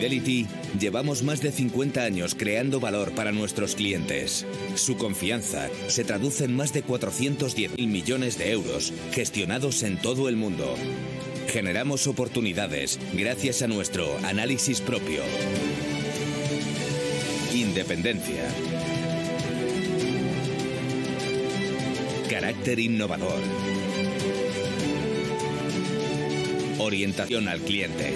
Delity llevamos más de 50 años creando valor para nuestros clientes. Su confianza se traduce en más de 410 millones de euros gestionados en todo el mundo. Generamos oportunidades gracias a nuestro análisis propio. Independencia. Carácter innovador. Orientación al cliente.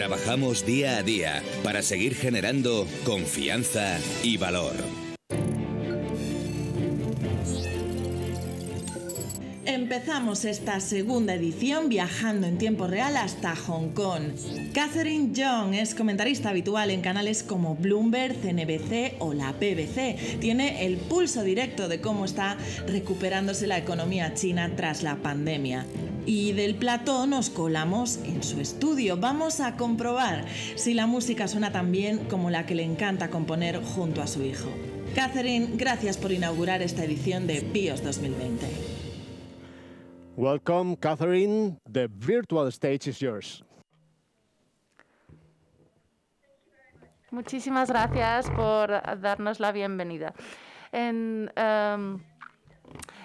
Trabajamos día a día para seguir generando confianza y valor. Empezamos esta segunda edición viajando en tiempo real hasta Hong Kong. Catherine Young es comentarista habitual en canales como Bloomberg, CNBC o la BBC. Tiene el pulso directo de cómo está recuperándose la economía china tras la pandemia y del plató nos colamos en su estudio. Vamos a comprobar si la música suena tan bien como la que le encanta componer junto a su hijo. Catherine, gracias por inaugurar esta edición de BIOS 2020. Welcome, Catherine. The virtual stage is yours. Muchísimas gracias por darnos la bienvenida. Em,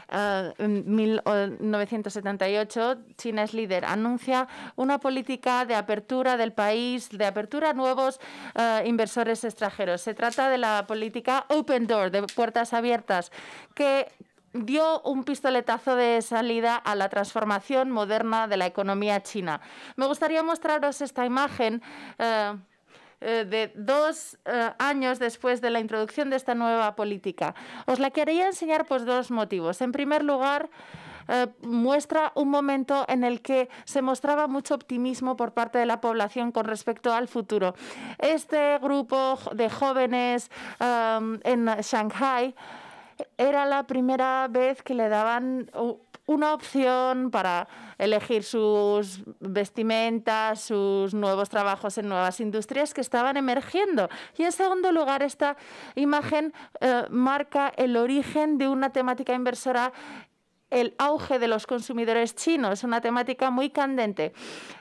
Ah, en 1978, China es líder, anuncia una política de apertura del país, de apertura a nuevos ah, inversores extranjeros. Se trata de la política Open Door, de puertas abiertas, que dio un pistoletazo de salida a la transformación moderna de la economía china. Me gustaría mostraros esta imagen. Ah, eh, de dos eh, años después de la introducción de esta nueva política. Os la quería enseñar por dos motivos. En primer lugar, eh, muestra un momento en el que se mostraba mucho optimismo por parte de la población con respecto al futuro. Este grupo de jóvenes en Shanghai era la primera vez que le daban una opción para elegir sus vestimentas, sus nuevos trabajos en nuevas industrias que estaban emergiendo. Y en segundo lugar, esta imagen eh, marca el origen de una temática inversora el auge de los consumidores chinos, una temática muy candente.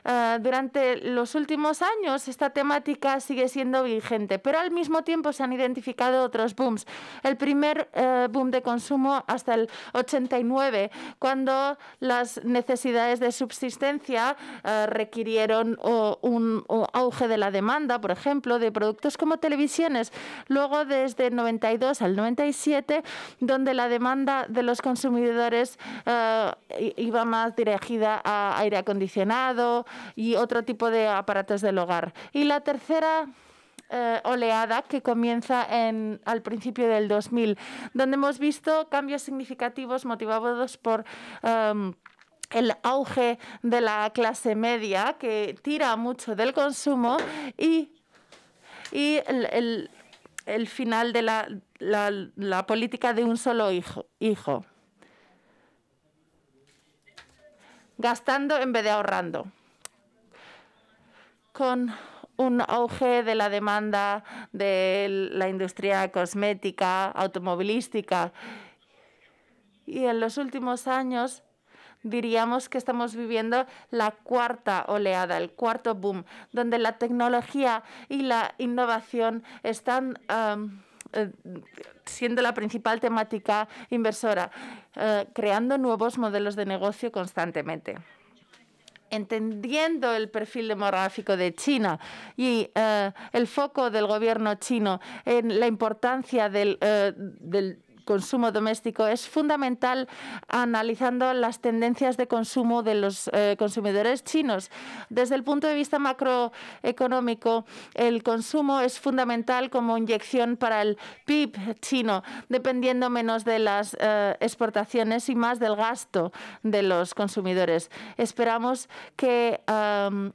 Eh, durante los últimos años esta temática sigue siendo vigente, pero al mismo tiempo se han identificado otros booms. El primer eh, boom de consumo hasta el 89, cuando las necesidades de subsistencia eh, requirieron un auge de la demanda, por ejemplo, de productos como televisiones. Luego desde el 92 al 97, donde la demanda de los consumidores eh, iba más dirigida a aire acondicionado y otro tipo de aparatos del hogar. Y la tercera eh, oleada que comienza al principio del 2000, donde hemos visto cambios significativos motivados por... Em, el auge de la clase media que tira mucho del consumo y, el, final de la, la, la política de un solo hijo. hijo. gastando en vez de ahorrando. Con un auge de la demanda de la industria cosmética, automovilística. Y en los últimos años diríamos que estamos viviendo la cuarta oleada, el cuarto boom, donde la tecnología y la innovación están siendo la principal temática inversora, eh, creando nuevos modelos de negocio constantemente entendiendo el perfil demográfico de China y eh, el foco del gobierno chino en la importancia del eh, consumo doméstico es fundamental analizando las tendencias de consumo de los eh, consumidores chinos. Desde el punto de vista macroeconómico, el consumo es fundamental como inyección para el PIB chino, dependiendo menos de las eh, exportaciones y más del gasto de los consumidores. Esperamos que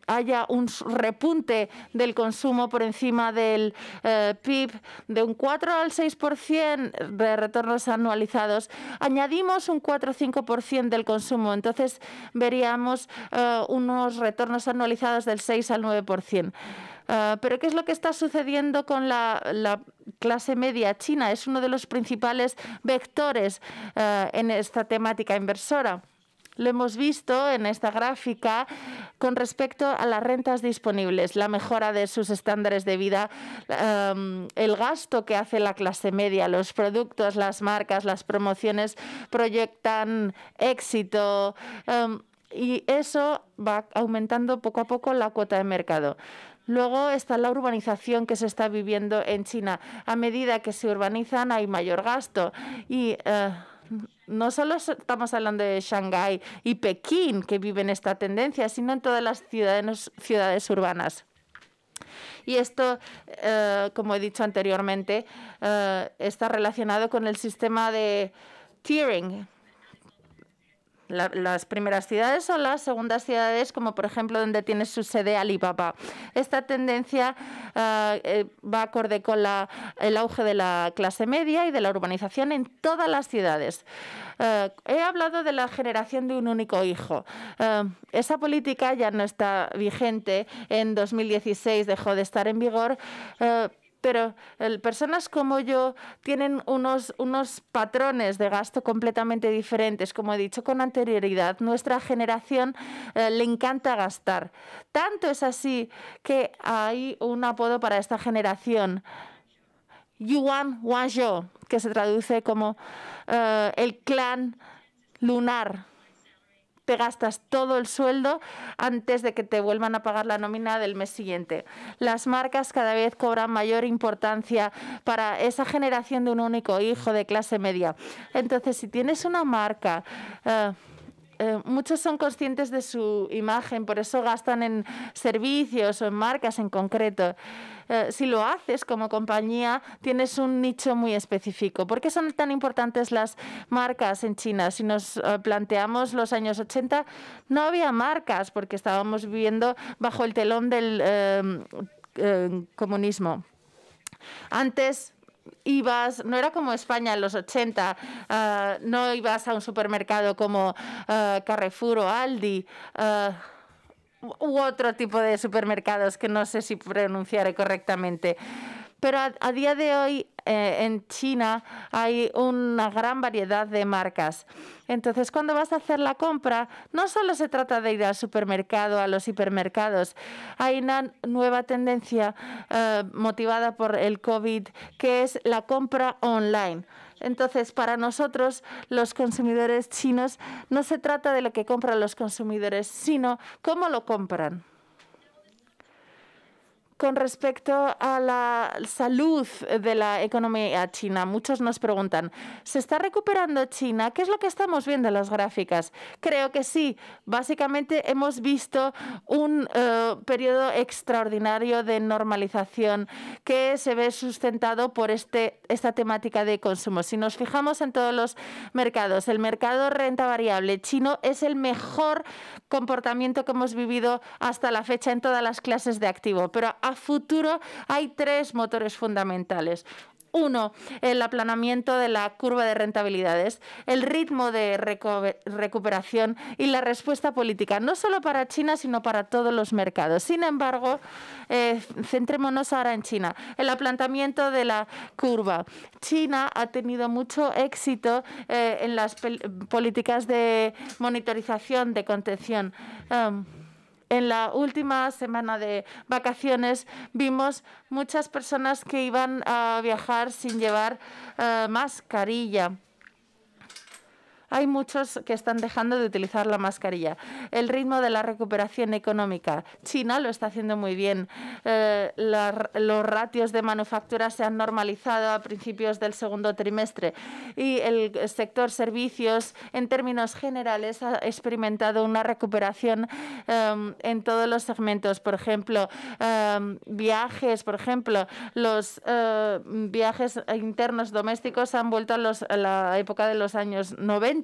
haya un repunte del consumo por encima del eh, PIB de un 4 al 6% de retornos anualizados, añadimos un 4 o 5% del consumo, entonces veríamos eh, unos retornos anualizados del 6 al 9%. Eh, pero ¿qué es lo que está sucediendo con la, clase media china? Es uno de los principales vectores eh, en esta temática inversora lo hemos visto en esta gráfica con respecto a las rentas disponibles, la mejora de sus estándares de vida, el gasto que hace la clase media, los productos, las marcas, las promociones proyectan éxito. y eso va aumentando poco a poco la cuota de mercado. Luego está la urbanización que se está viviendo en China. A medida que se urbanizan hay mayor gasto y eh, no solo estamos hablando de Shanghái y Pekín que viven esta tendencia, sino en todas las ciudades, urbanas. Y esto, eh, como he dicho anteriormente, eh, está relacionado con el sistema de tiering, las primeras ciudades son las segundas ciudades, como por ejemplo donde tiene su sede Alibaba. Esta tendencia ah, eh, va acorde con el auge de la clase media y de la urbanización en todas las ciudades. Ah, he hablado de la generación de un único hijo. Ah, esa política ya no está vigente. En 2016 dejó de estar en vigor pero personas como yo tienen unos, patrones de gasto completamente diferentes. Como he dicho con anterioridad, nuestra generación eh, le encanta gastar. Tanto es así que hay un apodo para esta generación. Yuan Wanzhou, que se traduce como eh, el clan lunar te gastas todo el sueldo antes de que te vuelvan a pagar la nómina del mes siguiente. Las marcas cada vez cobran mayor importancia para esa generación de un único hijo de clase media. Entonces, si tienes una marca... Eh, eh, muchos son conscientes de su imagen, por eso gastan en servicios o en marcas en concreto. Eh, si lo haces como compañía, tienes un nicho muy específico. ¿Por qué son tan importantes las marcas en China? Si nos eh, planteamos los años 80, no había marcas porque estábamos viviendo bajo el telón del comunismo. Antes ibas, no era como España en los 80, ah, no ibas a un supermercado como ah, Carrefour o Aldi. Ah, u otro tipo de supermercados que no sé si pronunciaré correctamente. Pero a día de hoy eh, en China hay una gran variedad de marcas. Entonces, cuando vas a hacer la compra, no solo se trata de ir al supermercado, a los hipermercados. Hay una nueva tendencia eh, motivada por el COVID, que es la compra online. Entonces, para nosotros, los consumidores chinos, no se trata de lo que compran los consumidores, sino cómo lo compran con respecto a la salud de la economía china. Muchos nos preguntan, ¿se está recuperando China? ¿Qué es lo que estamos viendo en las gráficas? Creo que sí. Básicamente hemos visto un eh, periodo extraordinario de normalización que se ve sustentado por este, esta temática de consumo. Si nos fijamos en todos los mercados, el mercado renta variable chino es el mejor comportamiento que hemos vivido hasta la fecha en todas las clases de activo. Pero futuro hay tres motores fundamentales. Uno, el aplanamiento de la curva de rentabilidades, el ritmo de recuperación y la respuesta política, no solo para China, sino para todos los mercados. Sin embargo, eh, centrémonos ahora en China, el aplanamiento de la curva. China ha tenido mucho éxito eh, en las políticas de monitorización, de contención. Em, en la última semana de vacaciones vimos muchas personas que iban a viajar sin llevar eh, mascarilla hay muchos que están dejando de utilizar la mascarilla. El ritmo de la recuperación económica. China lo está haciendo muy bien. Eh, los ratios de manufactura se han normalizado a principios del segundo trimestre y el sector servicios, en términos generales, ha experimentado una recuperación em, en todos los segmentos. Por ejemplo, em, viajes, por ejemplo, los eh, viajes internos domésticos han vuelto a la época de los años 90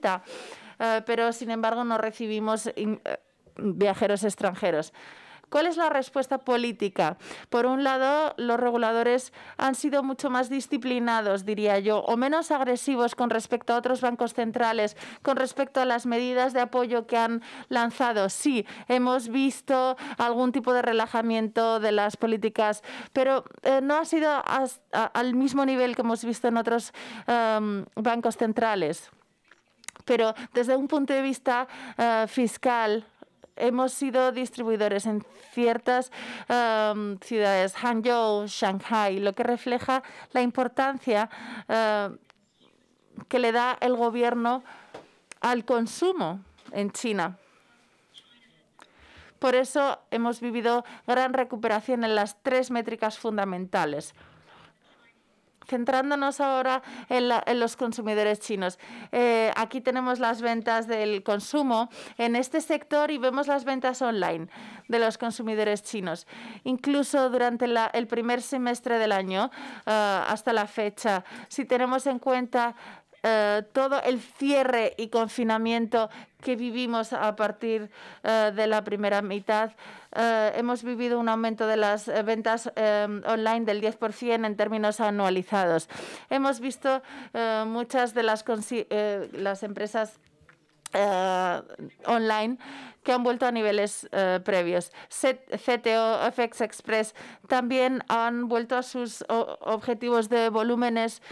eh, pero, sin embargo, no recibimos eh, viajeros extranjeros. ¿Cuál es la respuesta política? Por un lado, los reguladores han sido mucho más disciplinados, diría yo, o menos agresivos con respecto a otros bancos centrales, con respecto a las medidas de apoyo que han lanzado. Sí, hemos visto algún tipo de relajamiento de las políticas, pero eh, no ha sido al mismo nivel que hemos visto en otros bancos centrales. Pero desde un punto de vista eh, fiscal, hemos sido distribuidores en ciertas em, ciudades, Hangzhou, Shanghai, lo que refleja la importancia em, que le da el gobierno al consumo en China. Por eso hemos vivido gran recuperación en las tres métricas fundamentales centrándonos ahora en, los consumidores chinos. Eh, aquí tenemos las ventas del consumo en este sector y vemos las ventas online de los consumidores chinos. Incluso durante el primer semestre del año eh, hasta la fecha, si tenemos en cuenta eh, todo el cierre y confinamiento que vivimos a partir eh, de la primera mitad. Eh, hemos vivido un aumento de las ventas online del 10% en términos anualizados. Hemos visto muchas de las, las empresas online que han vuelto a niveles previos. CTO, FX Express también han vuelto a sus objetivos de volúmenes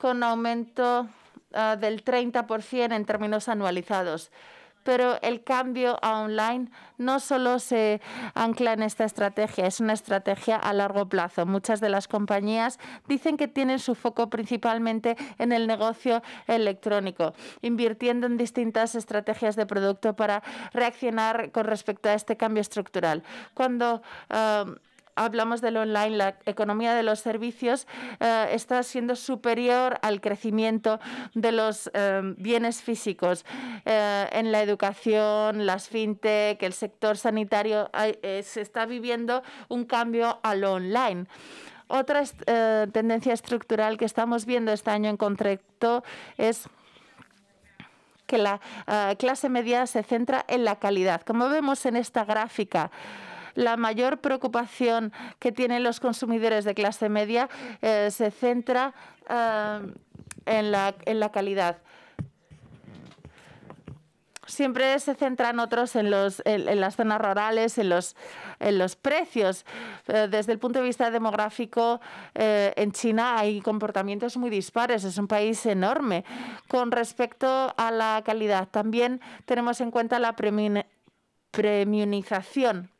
con aumento ah, del 30% en términos anualizados. Pero el cambio a online no solo se ancla en esta estrategia, es una estrategia a largo plazo. Muchas de las compañías dicen que tienen su foco principalmente en el negocio electrónico, invirtiendo en distintas estrategias de producto para reaccionar con respecto a este cambio estructural. Cuando ah, hablamos del online, la economía de los servicios eh, está siendo superior al crecimiento de los em, bienes físicos. Eh, en la educación, las fintech, el sector sanitario, eh, se está viviendo un cambio al online. Otra tendencia estructural que estamos viendo este año en concreto es que la clase media se centra en la calidad. Como vemos en esta gráfica, la mayor preocupación que tienen los consumidores de clase media eh, se centra eh, en, la, calidad siempre se centran otros en, las zonas rurales, en los, precios. Eh, desde el punto de vista demográfico, en China hay comportamientos muy dispares, es un país enorme. Con respecto a la calidad, también tenemos en cuenta la premunización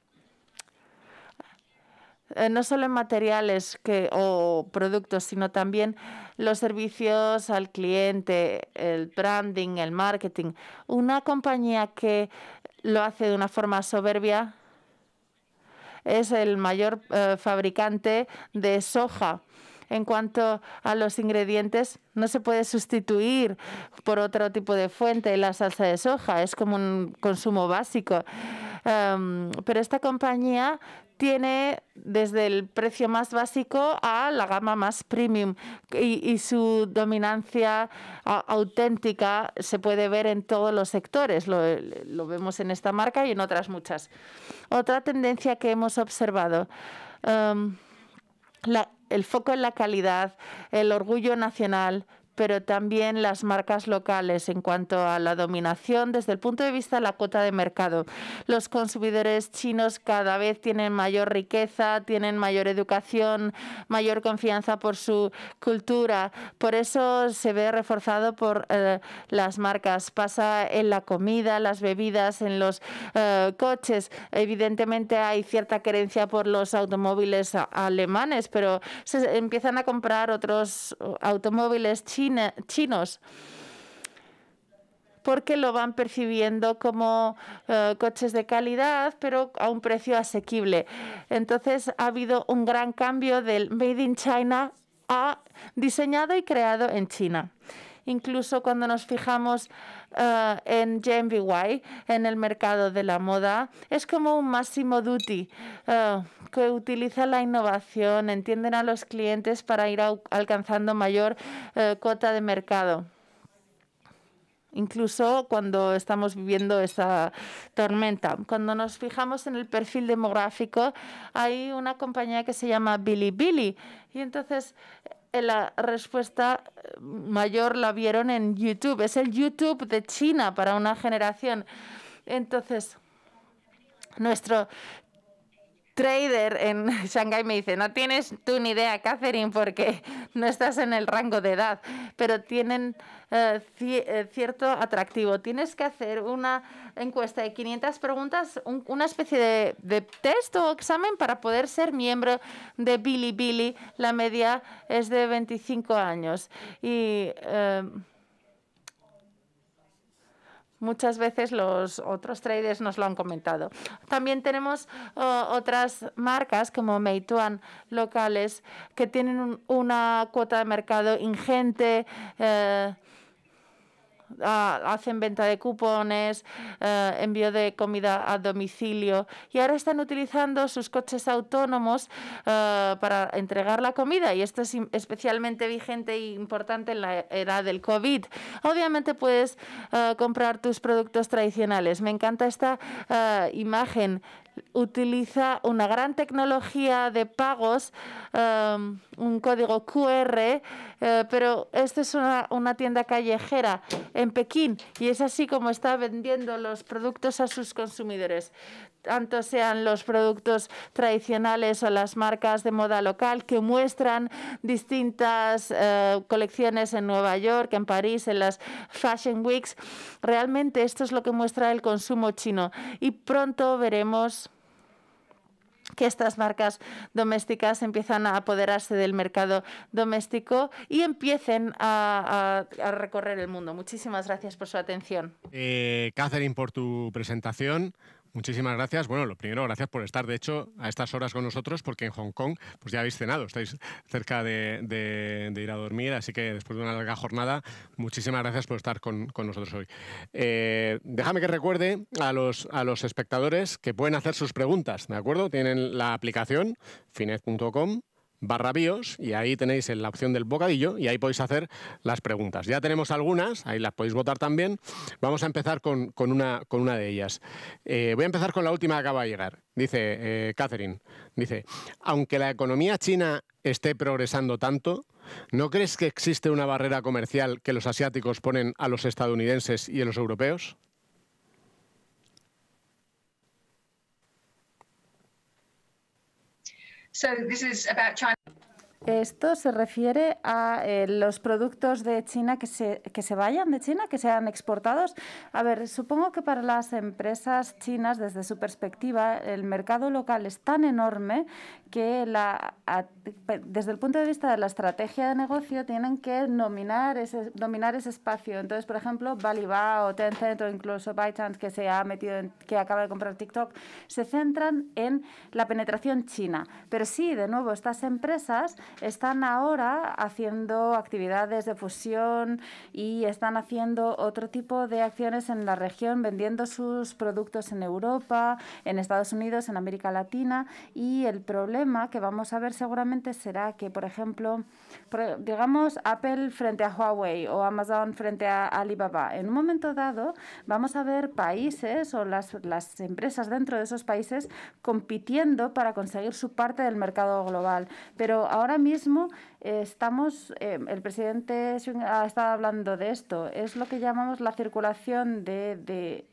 eh, no solo en materiales o productos, sino también los servicios al cliente, el branding, el marketing. Una compañía que lo hace de una forma soberbia es el mayor eh, fabricante de soja en cuanto a los ingredientes, no se puede sustituir por otro tipo de fuente la salsa de soja, es como un consumo básico. Em, pero esta compañía tiene desde el precio más básico a la gama más premium y, su dominancia auténtica se puede ver en todos los sectores. Lo, vemos en esta marca y en otras muchas. Otra tendencia que hemos observado. Em, la el foco en la calidad, el orgullo nacional, pero también las marcas locales en cuanto a la dominación desde el punto de vista de la cuota de mercado. Los consumidores chinos cada vez tienen mayor riqueza, tienen mayor educación, mayor confianza por su cultura. Por eso se ve reforzado por eh, las marcas. Pasa en la comida, las bebidas, en los eh, coches. Evidentemente hay cierta querencia por los automóviles alemanes, pero se empiezan a comprar otros eh, automóviles chinos chinos porque lo van percibiendo como eh, coches de calidad, pero a un precio asequible. Entonces ha habido un gran cambio del Made in China a diseñado y creado en China incluso cuando nos fijamos eh, en JMBY, en el mercado de la moda, es como un máximo duty eh, que utiliza la innovación, entienden a los clientes para ir alcanzando mayor eh, cuota de mercado incluso cuando estamos viviendo esa tormenta. Cuando nos fijamos en el perfil demográfico, hay una compañía que se llama Billy y entonces la respuesta eh, mayor la vieron en YouTube. Es el YouTube de China para una generación. Entonces, nuestro trader en Shanghai me dice, no tienes tú ni idea, Catherine, porque no estás en el rango de edad, pero tienen eh, eh, cierto atractivo. Tienes que hacer una encuesta de 500 preguntas, una especie de, de, test o examen para poder ser miembro de Billy La media es de 25 años. Y... Eh, Muchas veces los otros traders nos lo han comentado. También tenemos otras marcas como Meituan locales que tienen una cuota de mercado ingente. Eh, hacen venta de cupones, eh, envío de comida a domicilio y ahora están utilizando sus coches autónomos eh, para entregar la comida y esto es especialmente vigente e importante en la edad del COVID. Obviamente puedes eh, comprar tus productos tradicionales. Me encanta esta imagen utiliza una gran tecnología de pagos, em, un código QR, eh, pero esta es una, tienda callejera en Pekín y es así como está vendiendo los productos a sus consumidores tanto sean los productos tradicionales o las marcas de moda local que muestran distintas eh, colecciones en Nueva York, en París, en las Fashion Weeks. Realmente esto es lo que muestra el consumo chino y pronto veremos que estas marcas domésticas empiezan a apoderarse del mercado doméstico y empiecen a, recorrer el mundo. Muchísimas gracias por su atención. Eh, Catherine, por tu presentación. Muchísimas gracias. Bueno, lo primero, gracias por estar, de hecho, a estas horas con nosotros, porque en Hong Kong pues ya habéis cenado, estáis cerca de, ir a dormir, así que después de una larga jornada, muchísimas gracias por estar con, nosotros hoy. Eh, déjame que recuerde a los, a los espectadores que pueden hacer sus preguntas, ¿de acuerdo? Tienen la aplicación, finet.com, barra bios y ahí tenéis la opción del bocadillo y ahí podéis hacer las preguntas. Ya tenemos algunas, ahí las podéis votar también. Vamos a empezar con, una, con una, de ellas. Eh, voy a empezar con la última que acaba de llegar. Dice eh, Catherine, dice, aunque la economía china esté progresando tanto, ¿no crees que existe una barrera comercial que los asiáticos ponen a los estadounidenses y a los europeos? So this is about China. Esto se refiere a eh, los productos de China que se, que se vayan de China, que sean exportados. A ver, supongo que para las empresas chinas, desde su perspectiva, el mercado local es tan enorme que la, desde el punto de vista de la estrategia de negocio tienen que dominar ese, dominar ese espacio. Entonces, por ejemplo, Alibaba o Tencent o incluso ByteDance, que se ha metido que acaba de comprar TikTok, se centran en la penetración china. Pero sí, de nuevo, estas empresas están ahora haciendo actividades de fusión y están haciendo otro tipo de acciones en la región, vendiendo sus productos en Europa, en Estados Unidos, en América Latina. Y el problema que vamos a ver seguramente será que, por ejemplo, digamos Apple frente a Huawei o Amazon frente a Alibaba, en un momento dado vamos a ver países o las, las empresas dentro de esos países compitiendo para conseguir su parte del mercado global. Pero ahora mismo eh, estamos, eh, el presidente ha estado hablando de esto, es lo que llamamos la circulación de, de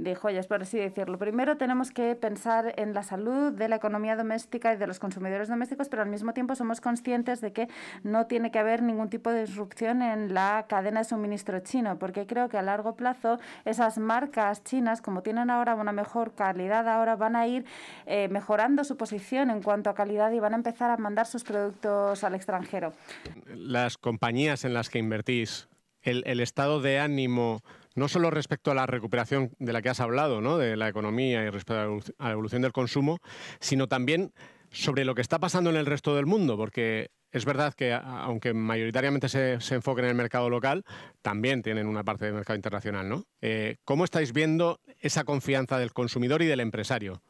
de joyas, por así decirlo. Primero tenemos que pensar en la salud de la economía doméstica y de los consumidores domésticos, pero al mismo tiempo somos conscientes de que no tiene que haber ningún tipo de disrupción en la cadena de suministro chino, porque creo que a largo plazo esas marcas chinas, como tienen ahora una mejor calidad, ahora van a ir eh, mejorando su posición en cuanto a calidad y van a empezar a mandar sus productos al extranjero. Las compañías en las que invertís, el, el estado de ánimo no solo respecto a la recuperación de la que has hablado, ¿no? de la economía y respecto a la evolución del consumo, sino también sobre lo que está pasando en el resto del mundo, porque es verdad que aunque mayoritariamente se, se en el mercado local, también tienen una parte del mercado internacional. ¿no? Eh, ¿Cómo estáis viendo esa confianza del consumidor y del empresario?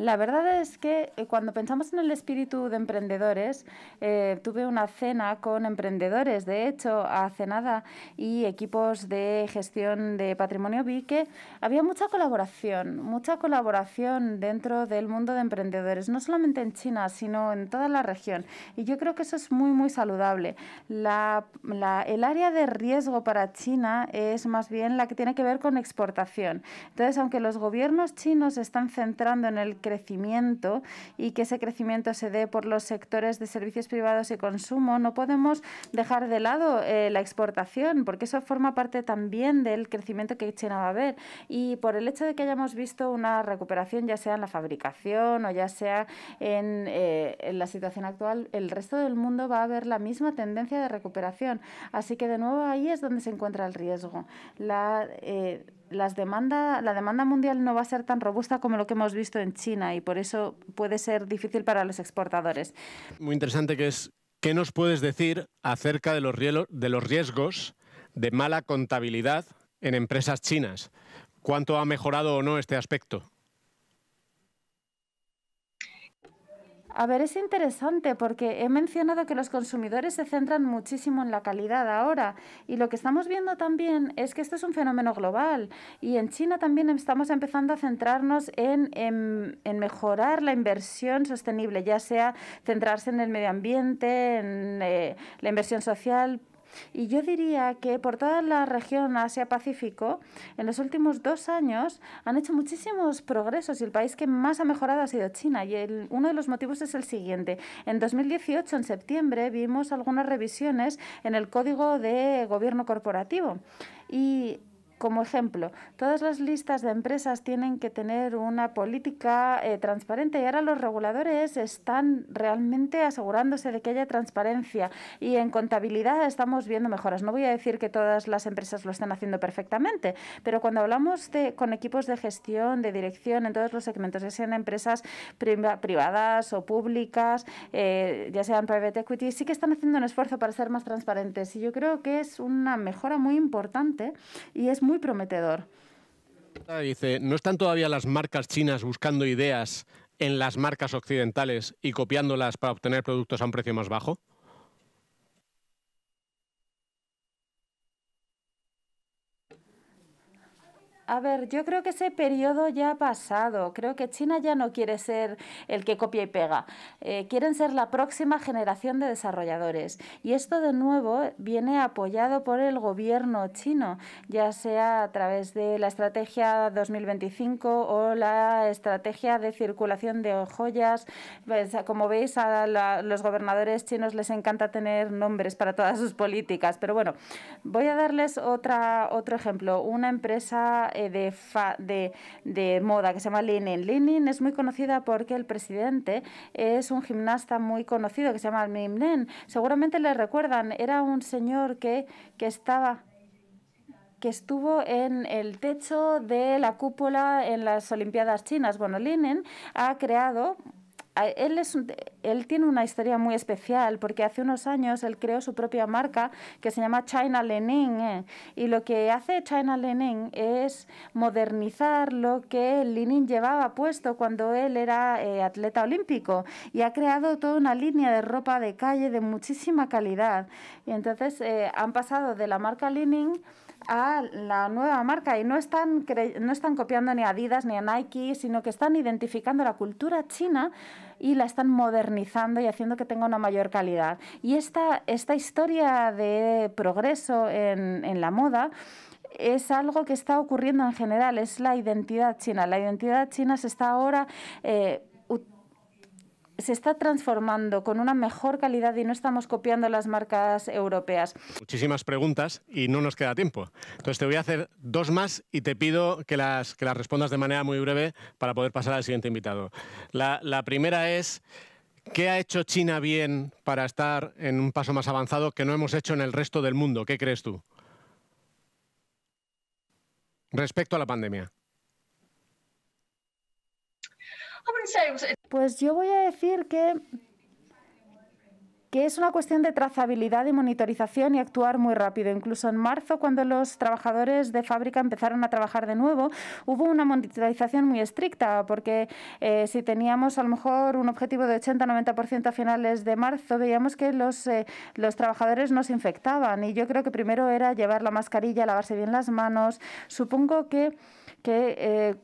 La verdad es que eh, cuando pensamos en el espíritu de emprendedores, eh, tuve una cena con emprendedores, de hecho, a Cenada y equipos de gestión de patrimonio vi que había mucha colaboración, mucha colaboración dentro del mundo de emprendedores, no solamente en China, sino en toda la región. Y yo creo que eso es muy, muy saludable. el área de riesgo para China es más bien la que tiene que ver con exportación. Entonces, aunque los gobiernos chinos están centrando en el que crecimiento y que ese crecimiento se dé por los sectores de servicios privados y consumo, no podemos dejar de lado eh, la exportación, porque eso forma parte también del crecimiento que China va a ver. Y por el hecho de que hayamos visto una recuperación, ya sea en la fabricación o ya sea eh, en, la situación actual, el resto del mundo va a ver la misma tendencia de recuperación. Así que de nuevo ahí es donde se encuentra el riesgo. La, eh, la demanda mundial no va a ser tan robusta como lo que hemos visto en China y por eso puede ser difícil para los exportadores. Muy interesante que es, ¿qué nos puedes decir acerca de de los riesgos de mala contabilidad en empresas chinas? ¿Cuánto ha mejorado o no este aspecto? A ver, es interesante porque he mencionado que los consumidores se centran muchísimo en la calidad ahora y lo que estamos viendo también es que esto es un fenómeno global y en China también estamos empezando a centrarnos en, mejorar la inversión sostenible, ya sea centrarse en el medio ambiente, en eh, la inversión social, y yo diría que por toda la región Asia-Pacífico, en los últimos dos años han hecho muchísimos progresos y el país que más ha mejorado ha sido China. Y el, uno de los motivos es el siguiente. En 2018, en septiembre, vimos algunas revisiones en el Código de Gobierno Corporativo. Y como ejemplo, todas las listas de empresas tienen que tener una política eh, transparente y ahora los reguladores están realmente asegurándose de que haya transparencia y en contabilidad estamos viendo mejoras. No voy a decir que todas las empresas lo estén haciendo perfectamente, pero cuando hablamos de, con equipos de gestión, de dirección en todos los segmentos, ya sean empresas privadas o públicas, eh, ya sean private equity, sí que están haciendo un esfuerzo para ser más transparentes y yo creo que es una mejora muy importante y es muy muy prometedor. Dice, ¿no están todavía las marcas chinas buscando ideas en las marcas occidentales y copiándolas para obtener productos a un precio más bajo? A ver, yo creo que ese periodo ya ha pasado. Creo que China ya no quiere ser el que copia y pega. Eh, quieren ser la próxima generación de desarrolladores. Y esto de nuevo viene apoyado por el gobierno chino, ya sea a través de la estrategia 2025 o la estrategia de circulación de joyas. Pues, como veis, a los gobernadores chinos les encanta tener nombres para todas sus políticas. Pero bueno, voy a darles otra, otro ejemplo. Una empresa eh, de, de, moda que se llama Lenin. Lenin es muy conocida porque el presidente es un gimnasta muy conocido que se llama Mimnen. Seguramente le recuerdan, era un señor que, estaba que estuvo en el techo de la cúpula en las Olimpiadas chinas. Bueno, Linen ha creado él, tiene una historia muy especial porque hace unos años él creó su propia marca que se llama China Lenin eh, y lo que hace China Lenin es modernizar lo que Lenin llevaba puesto cuando él era eh, atleta olímpico y ha creado toda una línea de ropa de calle de muchísima calidad y entonces eh, han pasado de la marca Lenin a la nueva marca y no están, no están copiando ni a Adidas ni a Nike, sino que están identificando la cultura china y la están modernizando y haciendo que tenga una mayor calidad. Y esta, esta historia de progreso en, la moda es algo que está ocurriendo en general, es la identidad china. La identidad china se está ahora... Eh, se está transformando con una mejor calidad y no estamos copiando las marcas europeas. Muchísimas preguntas y no nos queda tiempo. Entonces te voy a hacer dos más y te pido que las, que las respondas de manera muy breve para poder pasar al siguiente invitado. La, la primera es, ¿qué ha hecho China bien para estar en un paso más avanzado que no hemos hecho en el resto del mundo? ¿Qué crees tú? Respecto a la pandemia. Pues yo voy a decir que que es una cuestión de trazabilidad y monitorización y actuar muy rápido. Incluso en marzo, cuando los trabajadores de fábrica empezaron a trabajar de nuevo, hubo una monitorización muy estricta, porque eh, si teníamos a lo mejor un objetivo de 80-90% a finales de marzo, veíamos que los, eh, los trabajadores no se infectaban. Y yo creo que primero era llevar la mascarilla, lavarse bien las manos. Supongo que, que eh,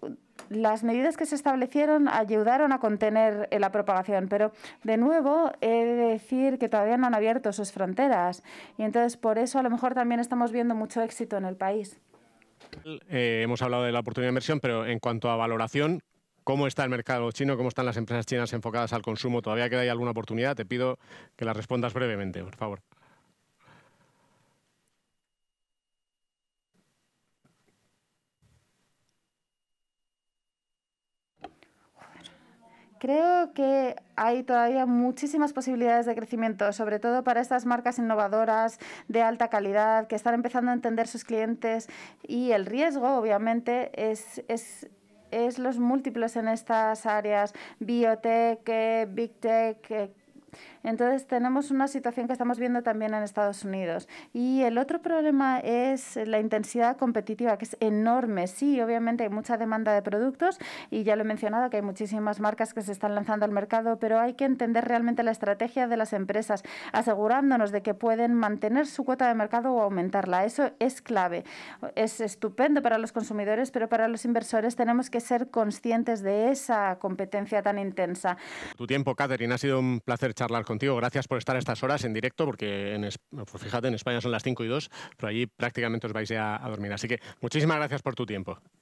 las medidas que se establecieron ayudaron a contener eh, la propagación, pero de nuevo he de decir que todavía no han abierto sus fronteras y entonces por eso a lo mejor también estamos viendo mucho éxito en el país. Eh, hemos hablado de la oportunidad de inversión, pero en cuanto a valoración, ¿cómo está el mercado chino? ¿Cómo están las empresas chinas enfocadas al consumo? ¿Todavía queda ahí alguna oportunidad? Te pido que la respondas brevemente, por favor. Creo que hay todavía muchísimas posibilidades de crecimiento, sobre todo para estas marcas innovadoras de alta calidad que están empezando a entender sus clientes y el riesgo, obviamente, es, es, es los múltiplos en estas áreas, biotech, eh, big tech eh, entonces tenemos una situación que estamos viendo también en Estados Unidos. Y el otro problema es la intensidad competitiva, que es enorme. Sí, obviamente hay mucha demanda de productos y ya lo he mencionado que hay muchísimas marcas que se están lanzando al mercado, pero hay que entender realmente la estrategia de las empresas, asegurándonos de que pueden mantener su cuota de mercado o aumentarla. Eso es clave. Es estupendo para los consumidores, pero para los inversores tenemos que ser conscientes de esa competencia tan intensa. Tu tiempo, Catherine, ha sido un placer contigo. Gracias por estar a estas horas en directo, porque en, pues fíjate, en España son las 5 y 2, pero allí prácticamente os vais a dormir. Así que muchísimas gracias por tu tiempo.